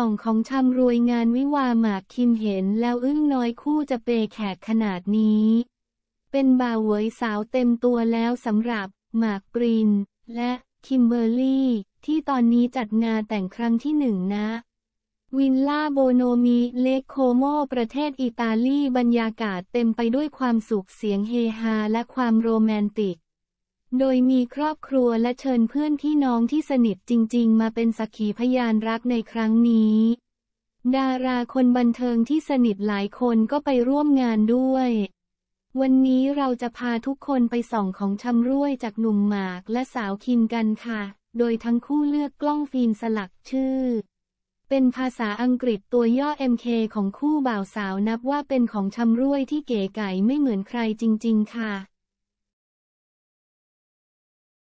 ส่องของชำรวยงานวิวาหมากคิมเห็นแล้วอึ้งน้อยคู่จะเปแขกขนาดนี้ เป็นบ่าววยสาวเต็มตัวแล้วสำหรับหมากปรินและ คิมเบอร์รี่ ที่ตอนนี้จัดงานแต่งครั้งที่หนึ่งนะ วินล่าโบโนมีเลคโคโมประเทศอิตาลีบรรยากาศเต็มไปด้วยความสุขเสียงเฮฮาและความโรแมนติกโดยมีครอบครัวและเชิญเพื่อนพี่น้องที่สนิทจริง ๆ มาเป็นสักขีพยานรักในครั้งนี้ ดาราคนบันเทิงที่สนิทหลายคนก็ไปร่วมงานด้วย วันนี้เราจะพาทุกคนไปส่องของชำร่วยจากหนุ่มหมากและสาวคินกันค่ะ โดยทั้งคู่เลือกกล้องฟิล์มสลักชื่อ เป็นภาษาอังกฤษตัวย่อ MK ของคู่บ่าวสาวนับว่าเป็นของชำร่วยที่เก๋ไก๋ไม่เหมือนใครจริงๆ ค่ะ